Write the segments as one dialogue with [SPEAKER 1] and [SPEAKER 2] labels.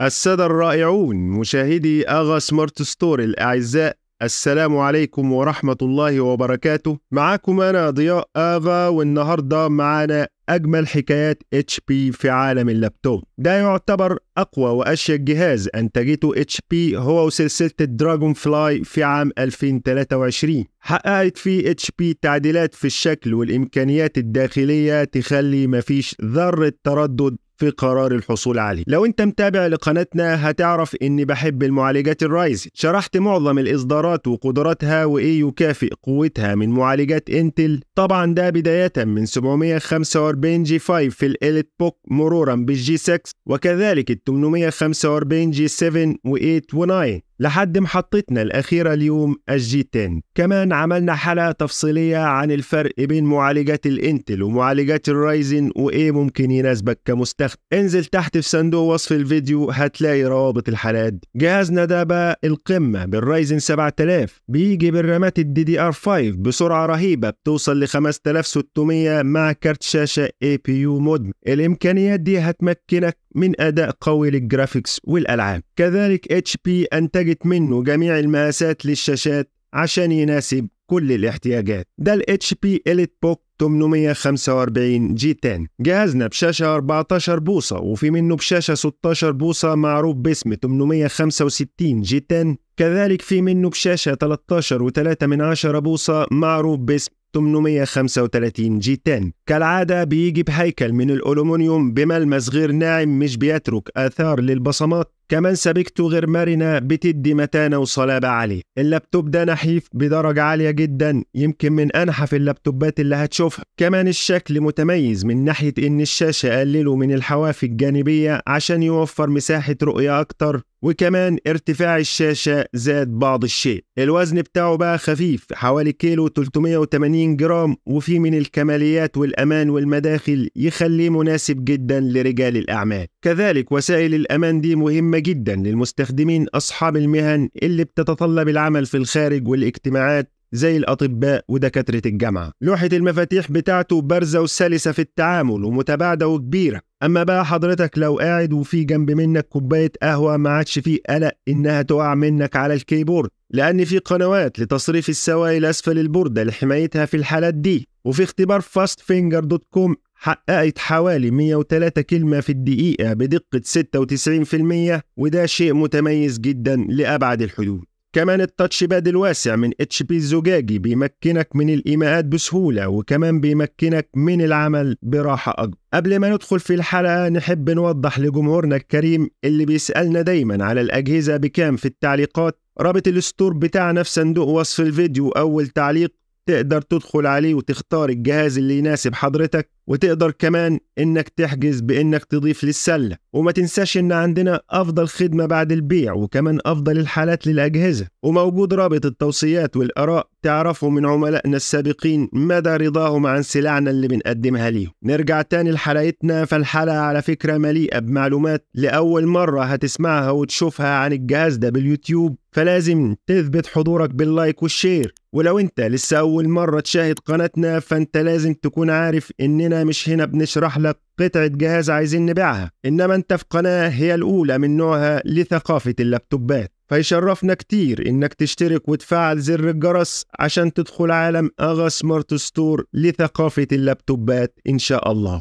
[SPEAKER 1] السادة الرائعون مشاهدي أغا سمارت ستوري الأعزاء السلام عليكم ورحمة الله وبركاته معاكم أنا ضياء آغا والنهاردة معانا أجمل حكايات اتش بي في عالم اللابتوب ده يعتبر أقوى وأشيك جهاز أنتجته اتش بي هو وسلسلة دراجون فلاي في عام 2023 حققت فيه اتش بي تعديلات في الشكل والإمكانيات الداخلية تخلي مفيش ذرة تردد في قرار الحصول عليه لو انت متابع لقناتنا هتعرف اني بحب المعالجات الرايزن شرحت معظم الاصدارات وقدراتها وايه يكافئ قوتها من معالجات انتل طبعا ده بداية من 745 جي 5 في الاليت بوك مرورا بالجي 6 وكذلك ال 845 جي 7 و8 و9 لحد محطتنا الأخيرة اليوم الجي 10 كمان عملنا حلقة تفصيلية عن الفرق بين معالجات الانتل ومعالجات الرايزن وإيه ممكن يناسبك كمستخدم انزل تحت في صندوق وصف الفيديو هتلاقي روابط الحلقات دي جهازنا ده بقى القمة بالرايزن 7000 بيجي بالرامات الدي دي ار 5 بسرعة رهيبة بتوصل ل 5600 مع كارت شاشة اي بي يو مودم الإمكانيات دي هتمكنك من أداء قوي للجرافيكس والألعاب كذلك اتش بي أنتجت منه جميع المقاسات للشاشات عشان يناسب كل الاحتياجات ده ال HP Elite Book 845 جي 10 جهازنا بشاشة 14 بوصة وفي منه بشاشة 16 بوصة معروف باسم 865 جي 10 كذلك في منه بشاشة 13 و3 من 10 بوصة معروف باسم 835 جي 10 كالعادة بيجي بهيكل من الألومنيوم بملمس غير ناعم مش بيترك آثار للبصمات كمان سبكتو غير مرنة بتدي متانة وصلابة عالية اللابتوب ده نحيف بدرجة عالية جدا يمكن من أنحف اللابتوبات اللي هتشوفها كمان الشكل متميز من ناحية إن الشاشة قللوا من الحواف الجانبية عشان يوفر مساحة رؤية أكتر وكمان ارتفاع الشاشة زاد بعض الشيء الوزن بتاعه بقى خفيف حوالي كيلو 380 جرام وفي من الكماليات والأمان والمداخل يخليه مناسب جدا لرجال الأعمال كذلك وسائل الأمان دي مهمة جدا للمستخدمين أصحاب المهن اللي بتتطلب العمل في الخارج والاجتماعات زي الأطباء ودكاترة الجامعة لوحة المفاتيح بتاعته بارزة وسلسة في التعامل ومتباعدة وكبيرة أما بقى حضرتك لو قاعد وفي جنب منك كوباية قهوة ما عادش فيه قلق إنها تقع منك على الكيبورد لأن في قنوات لتصريف السوائل أسفل البوردة لحمايتها في الحالات دي وفي اختبار فاست دوت كوم حققت حوالي 103 كلمة في الدقيقة بدقة 96% وده شيء متميز جدا لأبعد الحدود كمان التاتش باد الواسع من اتش بي الزجاجي بيمكنك من الايماءات بسهوله وكمان بيمكنك من العمل براحه اكبر قبل ما ندخل في الحلقه نحب نوضح لجمهورنا الكريم اللي بيسالنا دايما على الاجهزه بكام في التعليقات رابط الستور بتاعنا في صندوق وصف الفيديو اول تعليق تقدر تدخل عليه وتختار الجهاز اللي يناسب حضرتك وتقدر كمان انك تحجز بانك تضيف للسله وما تنساش ان عندنا افضل خدمه بعد البيع وكمان افضل الحالات للاجهزه وموجود رابط التوصيات والاراء تعرفوا من عملائنا السابقين مدى رضاهم عن سلعنا اللي بنقدمها ليهم نرجع تاني لحلقتنا فالحلقه على فكره مليئه بمعلومات لاول مره هتسمعها وتشوفها عن الجهاز ده باليوتيوب فلازم تثبت حضورك باللايك والشير ولو انت لسه اول مره تشاهد قناتنا فانت لازم تكون عارف اننا مش هنا بنشرح لك قطعة جهاز عايزين نبيعها إنما أنت في قناة هي الأولى من نوعها لثقافة اللابتوبات فيشرفنا كتير إنك تشترك وتفعل زر الجرس عشان تدخل عالم أغا سمارت ستور لثقافة اللابتوبات إن شاء الله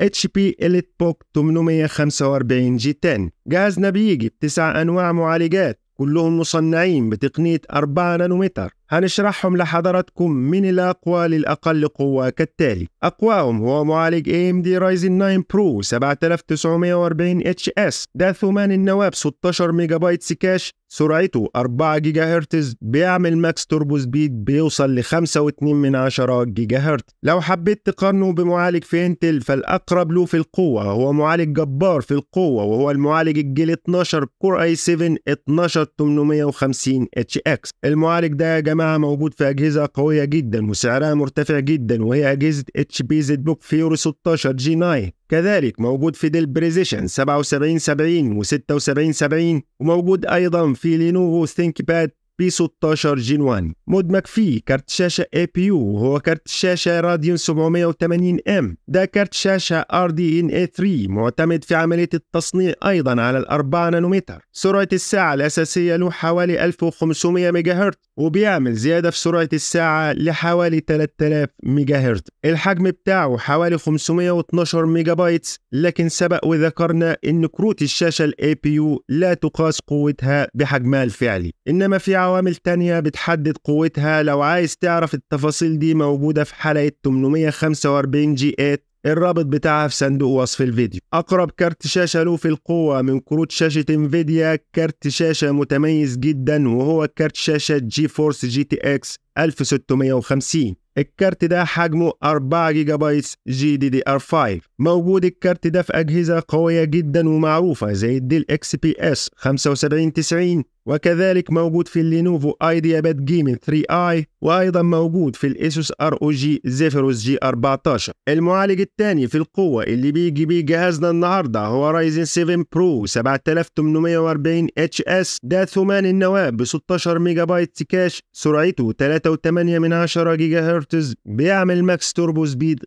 [SPEAKER 1] اتش بي Elite Book 845 جي 10 جهازنا بيجي بتسع أنواع معالجات كلهم مصنعين بتقنية 4 نانومتر هنشرحهم لحضراتكم من الأقوى للأقل قوة كالتالي أقواهم هو معالج AMD Ryzen 9 Pro 7940 HS ده ثمان النواب 16 ميجا بايت كاش سرعته 4 جيجا هرتز بيعمل ماكس توربو سبيد بيوصل ل 5.2 من 10 جيجا هرتز لو حبيت تقارنه بمعالج في انتل فالأقرب له في القوة هو معالج جبار في القوة وهو المعالج الجيل 12 كور اي 7 12850 اتش اكس المعالج ده يا جماعة جماعه موجود في اجهزه قويه جدا وسعرها مرتفع جدا وهي اجهزه اتش بي زد بوك فيوري 16 جي 9 كذلك موجود في ديل بريزيشن 7770 و 7670 وموجود ايضا في لينوفو ثينك باد بي 16 جين 1 مدمج فيه كارت شاشة اي بي يو وهو كارت شاشة راديون 780 ام ده كارت شاشة ار دي ان اي 3 معتمد في عملية التصنيع ايضا على ال 4 نانومتر سرعة الساعة الاساسية له حوالي 1500 ميجا هرتز وبيعمل زيادة في سرعة الساعة لحوالي 3000 ميجا هرت الحجم بتاعه حوالي 512 ميجا بايتس لكن سبق وذكرنا ان كروت الشاشة الاي بي يو لا تقاس قوتها بحجمها الفعلي انما في عوامل تانية بتحدد قوتها لو عايز تعرف التفاصيل دي موجودة في حلقة 845 جي 8 الرابط بتاعها في صندوق وصف الفيديو أقرب كارت شاشة له في القوة من كروت شاشة انفيديا كارت شاشة متميز جدا وهو كارت شاشة جي فورس جي تي اكس 1650 الكارت ده حجمه 4 جيجا بايت جي دي دي ار 5 موجود الكارت ده في اجهزه قويه جدا ومعروفه زي الديل اكس بي اس 7590 وكذلك موجود في اللينوفو ايديا باد جيمين 3 اي وايضا موجود في الاسوس ار او جي زيفيروس جي 14 المعالج الثاني في القوه اللي بيجي بيه جهازنا النهارده هو رايزن 7 برو 7840 اتش اس ده ثمان النواه ب 16 ميجا بايت كاش سرعته 3.8 جيجا هرتز بيعمل ماكس توربو سبيد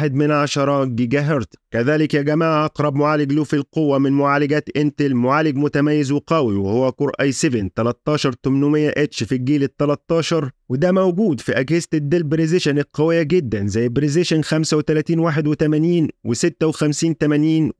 [SPEAKER 1] 5.1 من جيجا هرتز كذلك يا جماعه اقرب معالج له في القوه من معالجات انتل معالج متميز وقوي وهو كور اي 7 13800 اتش في الجيل ال 13 وده موجود في أجهزة الديل بريزيشن القوية جدا زي بريزيشن 3581 و5680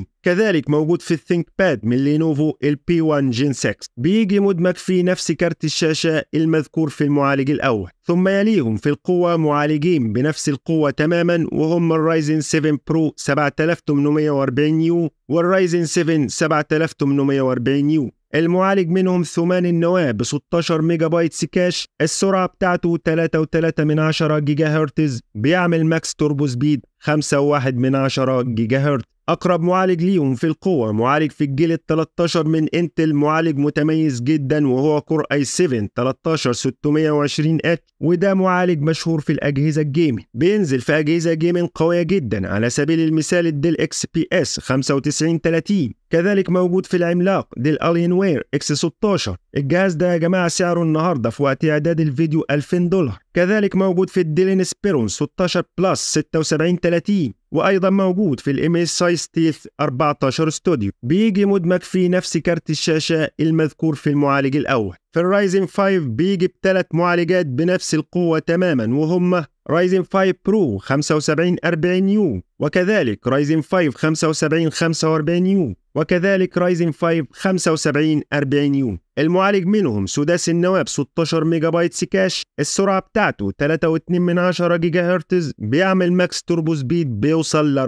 [SPEAKER 1] و5480 كذلك موجود في الثينك باد من لينوفو ال P1 جين 6 بيجي مدمج في نفس كارت الشاشة المذكور في المعالج الأول ثم يليهم في القوة معالجين بنفس القوة تماما وهم الرايزن 7 برو 7840 يو والرايزن 7 7840 يو المعالج منهم ثماني النواة ب 16 ميجا بايت كاش السرعة بتاعته 3.3 من 10 جيجا هرتز بيعمل ماكس توربو سبيد 5.1 من 10 جيجا هرتز أقرب معالج ليهم في القوة معالج في الجيل ال 13 من انتل معالج متميز جدا وهو كور اي 7 13 620 اتش وده معالج مشهور في الأجهزة الجيمنج بينزل في أجهزة جيمنج قوية جدا على سبيل المثال الديل اكس بي اس 9530 كذلك موجود في العملاق ديل الين وير اكس 16 الجهاز ده يا جماعة سعره النهاردة في وقت إعداد الفيديو 2000 دولار كذلك موجود في الديلين سبيرون 16 بلس 76 30 وايضا موجود في الام اس سايز تيث 14 ستوديو بيجي مدمج في نفس كارت الشاشه المذكور في المعالج الاول في الرايزن 5 بيجي بثلاث معالجات بنفس القوه تماما وهما رايزن 5 برو 75 40 يو وكذلك رايزن 5 75 45 يو وكذلك رايزن 5 75 40 يو المعالج منهم سداس النواب 16 ميجا بايت كاش السرعة بتاعته 3.2 جيجا هرتز بيعمل ماكس توربو سبيد بيوصل ل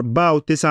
[SPEAKER 1] 4.9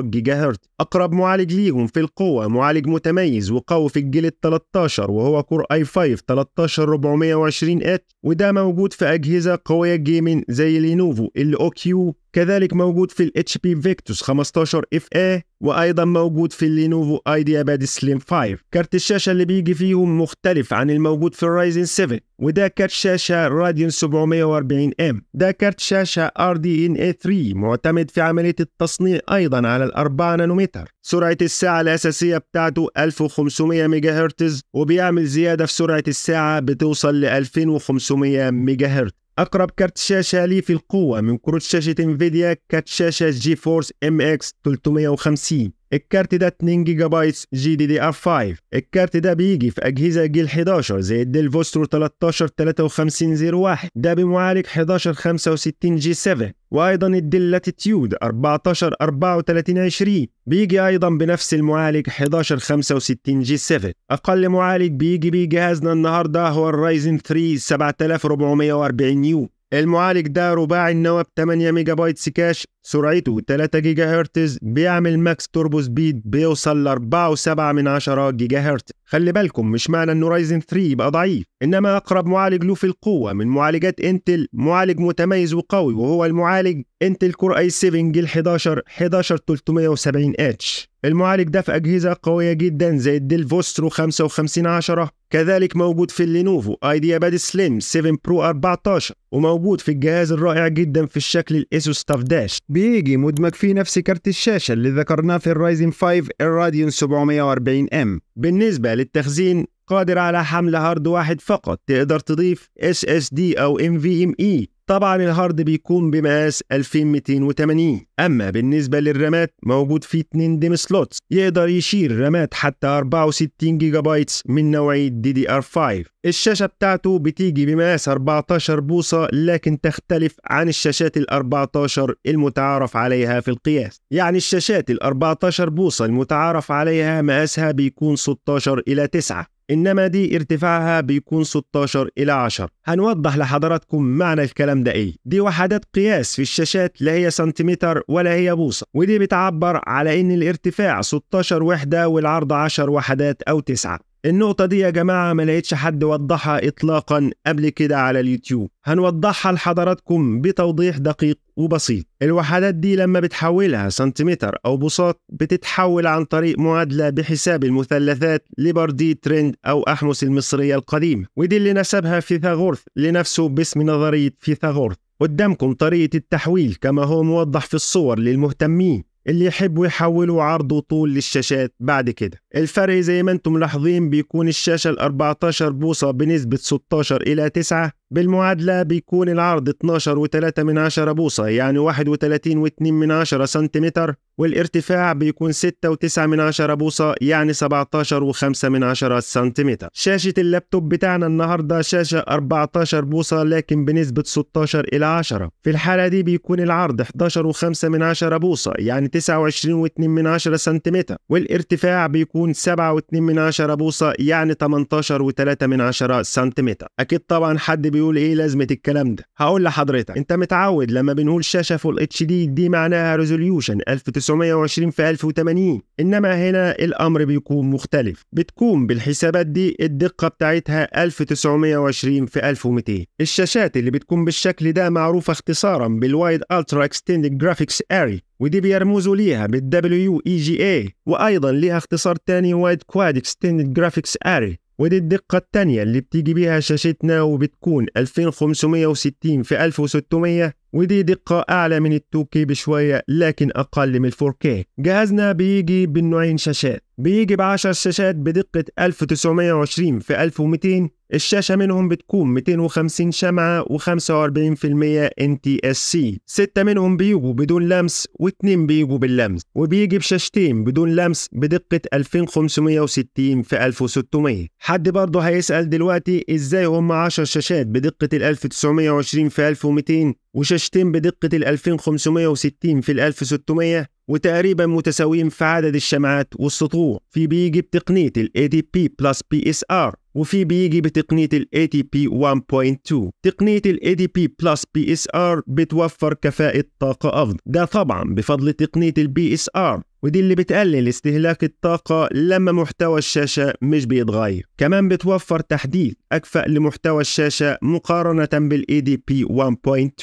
[SPEAKER 1] جيجا هرتز أقرب معالج ليهم في القوة معالج متميز وقوي في الجيل ال 13 وهو كور اي 5 13 420 اتش وده موجود في أجهزة قوية جيمنج زي لينوفو ال او كيو كذلك موجود في الاتش بي فيكتوس 15 اف اي وايضا موجود في اللينوفو ايديا باد سليم 5 كارت الشاشه اللي بيجي فيهم مختلف عن الموجود في الرايزن 7 وده كارت شاشه راديون 740 ام ده كارت شاشه ار دي ان اي 3 معتمد في عمليه التصنيع ايضا على ال 4 نانومتر سرعه الساعه الاساسيه بتاعته 1500 ميجا هرتز وبيعمل زياده في سرعه الساعه بتوصل ل 2500 ميجا هرتز أقرب كرت شاشة لي في القوة من كروت شاشة انفيديا كرت شاشة جي فورس ام اكس 350 الكارت ده 2 جيجا بايت جي دي دي اف 5 الكارت ده بيجي في اجهزه جيل 11 زي الديل فوسترو 13 5301 ده بمعالج 11 65 جي 7 وايضا الديل لاتيتيود 14 34 20 بيجي ايضا بنفس المعالج 11 65 جي 7 اقل معالج بيجي بيه جهازنا النهارده هو الرايزن 3 7440 يو المعالج ده رباعي النواة ب 8 ميجا بايت كاش سرعته 3 جيجا هرتز بيعمل ماكس توربو سبيد بيوصل ل 4.7 من 10 جيجا هرتز خلي بالكم مش معنى انه رايزن 3 يبقى ضعيف انما اقرب معالج له في القوه من معالجات انتل معالج متميز وقوي وهو المعالج انتل كور اي 7 جيل 11 11370 اتش المعالج ده في اجهزه قويه جدا زي الديل فوسترو 55 10 كذلك موجود في اللينوفو ايديا باد سليم 7 برو 14 وموجود في الجهاز الرائع جدا في الشكل الاسوس تاف داش بيجي مدمج في نفس كارت الشاشه اللي ذكرناه في الرايزن 5 الراديون 740 ام بالنسبه للتخزين قادر على حمل هارد واحد فقط تقدر تضيف اس اس دي او ام في ام اي طبعا الهارد بيكون بمقاس 2280 اما بالنسبه للرامات موجود فيه 2 ديم سلوتس يقدر يشيل رامات حتى 64 جيجا بايتس من نوعيه دي دي ار 5 الشاشه بتاعته بتيجي بمقاس 14 بوصه لكن تختلف عن الشاشات ال 14 المتعارف عليها في القياس يعني الشاشات ال 14 بوصه المتعارف عليها مقاسها بيكون 16 الى 9 إنما دي ارتفاعها بيكون 16 إلى 10 هنوضح لحضراتكم معنى الكلام ده إيه دي وحدات قياس في الشاشات لا هي سنتيمتر ولا هي بوصة ودي بتعبر على إن الارتفاع 16 وحدة والعرض 10 وحدات أو 9 النقطة دي يا جماعة ما لقيتش حد وضحها إطلاقا قبل كده على اليوتيوب هنوضحها لحضراتكم بتوضيح دقيق وبسيط الوحدات دي لما بتحولها سنتيمتر أو بساط بتتحول عن طريق معادلة بحساب المثلثات لبردي ترند أو أحمس المصرية القديمة ودي اللي نسبها فيثاغورث لنفسه باسم نظرية فيثاغورث قدامكم طريقة التحويل كما هو موضح في الصور للمهتمين اللي يحبوا يحولوا عرض وطول للشاشات بعد كده الفرق زي ما انتم ملاحظين بيكون الشاشة ال 14 بوصة بنسبة 16 إلى 9 بالمعادلة بيكون العرض 12 و3 من عشرة بوصة يعني 31 و2 من عشرة سنتيمتر والارتفاع بيكون 6 و9 من عشرة بوصة يعني 17 و5 من عشرة سنتيمتر شاشة اللابتوب بتاعنا النهاردة شاشة 14 بوصة لكن بنسبة 16 إلى 10 في الحالة دي بيكون العرض 11 و5 من عشرة بوصة يعني 29 و2 من عشرة سنتيمتر والارتفاع بيكون 7 و2 من عشرة بوصة يعني 18 و3 من عشرة سنتيمتر أكيد طبعا حد بيقول بيقول ايه لازمه الكلام ده هقول لحضرتك انت متعود لما بنقول شاشه فول اتش دي دي معناها ريزوليوشن 1920 في 1080 انما هنا الامر بيكون مختلف بتكون بالحسابات دي الدقه بتاعتها 1920 في 1200 الشاشات اللي بتكون بالشكل ده معروفه اختصارا بالوايد الترا اكستندد جرافيكس اري ودي بيرمزوا ليها بالدبليو اي جي e اي وايضا ليها اختصار تاني وايد كواد اكستندد جرافيكس اري ودي الدقة التانية اللي بتيجي بيها شاشتنا وبتكون 2560 في 1600 ودي دقة أعلى من ال 2K بشوية لكن أقل من ال 4K جهازنا بيجي بالنوعين شاشات بيجي ب شاشات بدقة 1920 في 1200 الشاشة منهم بتكون 250 شمعة و45% NTSC ستة منهم بيجوا بدون لمس واثنين بيجوا باللمس وبيجي بشاشتين بدون لمس بدقة 2560 في 1600 حد برضه هيسأل دلوقتي ازاي هم 10 شاشات بدقة 1920 في 1200 وشاشتين بدقة 2560 في 1600 وتقريبا متساويين في عدد الشمعات والسطوع في بيجي بتقنية الـ ADP plus PSR وفي بيجي بتقنية الـ ATP 1.2 تقنية الـ ADP Plus PSR بتوفر كفاءة طاقة أفضل ده طبعا بفضل تقنية الـ PSR ودي اللي بتقلل استهلاك الطاقة لما محتوى الشاشة مش بيتغير كمان بتوفر تحديث أكفأ لمحتوى الشاشة مقارنة بالـ ADP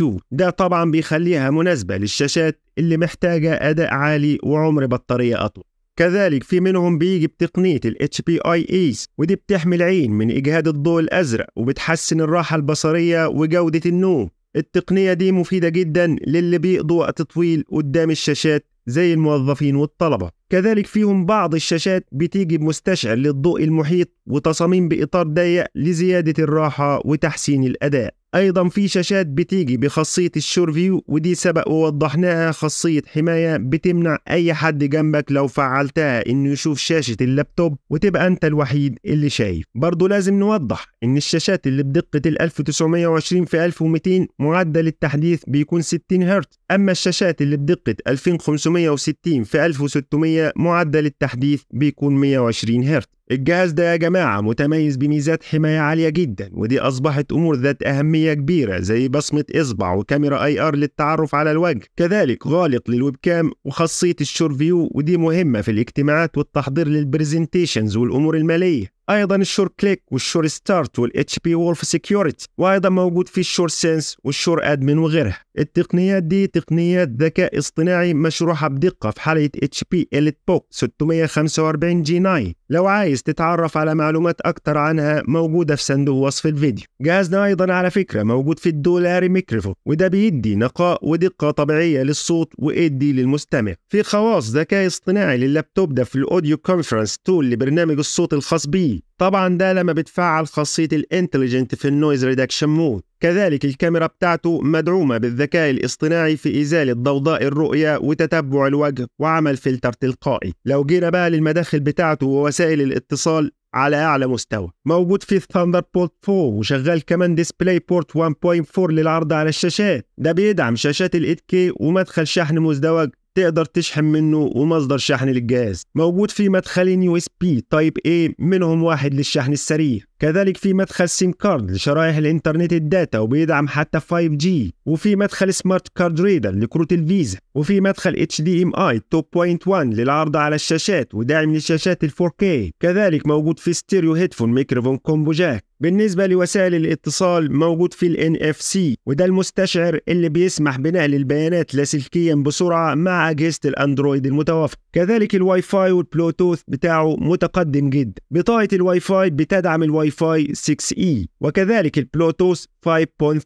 [SPEAKER 1] 1.2 ده طبعا بيخليها مناسبة للشاشات اللي محتاجة أداء عالي وعمر بطارية أطول كذلك في منهم بيجي بتقنية ال HPIEs ودي بتحمي العين من إجهاد الضوء الأزرق وبتحسن الراحة البصرية وجودة النوم التقنية دي مفيدة جدا للي بيقضوا وقت طويل قدام الشاشات زي الموظفين والطلبة كذلك فيهم بعض الشاشات بتيجي بمستشعر للضوء المحيط وتصاميم بإطار ضيق لزيادة الراحة وتحسين الأداء ايضا في شاشات بتيجي بخاصيه الشور فيو ودي سبق ووضحناها خاصيه حمايه بتمنع اي حد جنبك لو فعلتها انه يشوف شاشه اللابتوب وتبقى انت الوحيد اللي شايف برضه لازم نوضح ان الشاشات اللي بدقه ال 1920 في 1200 معدل التحديث بيكون 60 هرتز اما الشاشات اللي بدقه 2560 في 1600 معدل التحديث بيكون 120 هرتز الجهاز ده يا جماعة متميز بميزات حماية عالية جدا ودي أصبحت أمور ذات أهمية كبيرة زي بصمة إصبع وكاميرا أي آر للتعرف على الوجه كذلك غالق للويب كام وخاصية الشور فيو ودي مهمة في الاجتماعات والتحضير للبرزنتيشنز والأمور المالية ايضا الشور كليك والشور ستارت والاتش بي وولف سكيورتي وايضا موجود في الشور سينس والشور ادمن وغيرها التقنيات دي تقنيات ذكاء اصطناعي مشروحه بدقه في حاله اتش بي اليت بوك 645 جي 9 لو عايز تتعرف على معلومات اكتر عنها موجوده في صندوق وصف الفيديو جهازنا ايضا على فكره موجود في الدولاري ميكروفون وده بيدي نقاء ودقه طبيعيه للصوت وادي للمستمع في خواص ذكاء اصطناعي لللابتوب ده في الاوديو كونفرنس تول لبرنامج الصوت الخاص بيه طبعا ده لما بتفعل خاصية الانتليجنت في النويز ريدكشن مود كذلك الكاميرا بتاعته مدعومة بالذكاء الاصطناعي في إزالة ضوضاء الرؤية وتتبع الوجه وعمل فلتر تلقائي لو جينا بقى للمداخل بتاعته ووسائل الاتصال على اعلى مستوى موجود فيه ثاندر بولت 4 وشغال كمان ديسبلاي بورت 1.4 للعرض على الشاشات ده بيدعم شاشات ال 8K ومدخل شحن مزدوج تقدر تشحن منه ومصدر شحن للجهاز موجود في مدخلين USB type A منهم واحد للشحن السريع كذلك في مدخل سيم كارد لشرائح الانترنت الداتا وبيدعم حتى 5G وفي مدخل سمارت كارد ريدر لكروت الفيزا وفي مدخل HDMI 2.1 للعرض على الشاشات وداعم للشاشات ال 4K كذلك موجود في ستيريو هيدفون ميكروفون كومبو جاك بالنسبة لوسائل الاتصال موجود في ال NFC وده المستشعر اللي بيسمح بنقل البيانات لاسلكيا بسرعة مع أجهزة الأندرويد المتوافقة كذلك الواي فاي والبلوتوث بتاعه متقدم جدا بطاقة الواي فاي بتدعم الواي فاي 6 اي وكذلك البلوتوس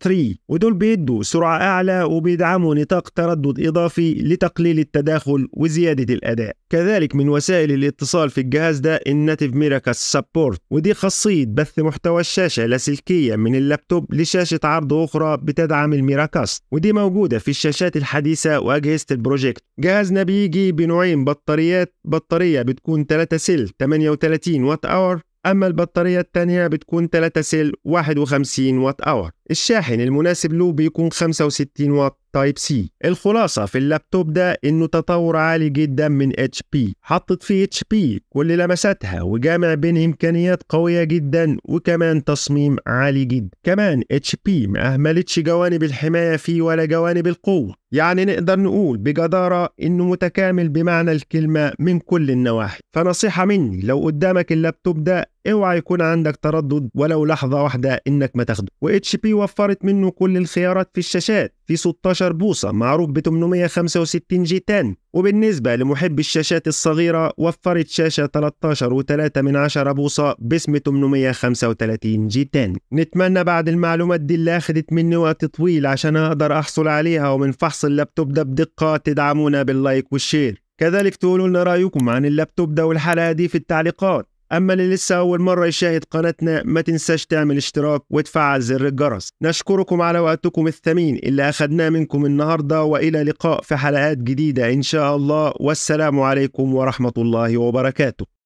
[SPEAKER 1] 5.3 ودول بيدوا سرعة أعلى وبيدعموا نطاق تردد إضافي لتقليل التداخل وزيادة الأداء كذلك من وسائل الاتصال في الجهاز ده الناتيف ميراكاس سبورت ودي خاصية بث محتوى الشاشة لاسلكية من اللابتوب لشاشة عرض أخرى بتدعم الميراكاست ودي موجودة في الشاشات الحديثة وأجهزة البروجيكت جهازنا بيجي بنوعين بطاريات بطارية بتكون 3 سل 38 وات أور أما البطارية الثانية بتكون 3 سيل 51 وات أور الشاحن المناسب له بيكون 65 وات تايب سي الخلاصة في اللابتوب ده انه تطور عالي جدا من اتش بي حطت فيه اتش بي كل لمساتها وجامع بين امكانيات قوية جدا وكمان تصميم عالي جدا كمان اتش بي ما اهملتش جوانب الحماية فيه ولا جوانب القوة يعني نقدر نقول بجدارة انه متكامل بمعنى الكلمة من كل النواحي فنصيحة مني لو قدامك اللابتوب ده اوعى يكون عندك تردد ولو لحظة واحدة انك ما تاخده واتش بي وفرت منه كل الخيارات في الشاشات في 16 بوصة معروف ب 865 جي 10 وبالنسبة لمحبي الشاشات الصغيرة وفرت شاشة 13 و3 من 10 بوصة باسم 835 جي 10 نتمنى بعد المعلومات دي اللي أخدت مني وقت طويل عشان أقدر أحصل عليها ومن فحص اللابتوب ده بدقة تدعمونا باللايك والشير كذلك تقولوا لنا رأيكم عن اللابتوب ده والحلقة دي في التعليقات أما اللي لسه أول مرة يشاهد قناتنا ما تنساش تعمل اشتراك وتفعل زر الجرس نشكركم على وقتكم الثمين اللي أخدناه منكم النهاردة وإلى لقاء في حلقات جديدة إن شاء الله والسلام عليكم ورحمة الله وبركاته